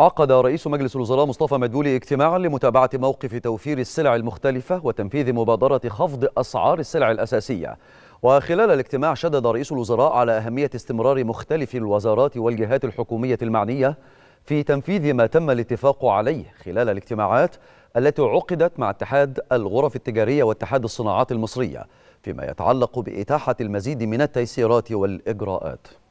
عقد رئيس مجلس الوزراء مصطفى مدبولي اجتماعا لمتابعة موقف توفير السلع المختلفة وتنفيذ مبادرة خفض أسعار السلع الأساسية وخلال الاجتماع شدد رئيس الوزراء على أهمية استمرار مختلف الوزارات والجهات الحكومية المعنية في تنفيذ ما تم الاتفاق عليه خلال الاجتماعات التي عقدت مع اتحاد الغرف التجارية واتحاد الصناعات المصرية فيما يتعلق بإتاحة المزيد من التيسيرات والإجراءات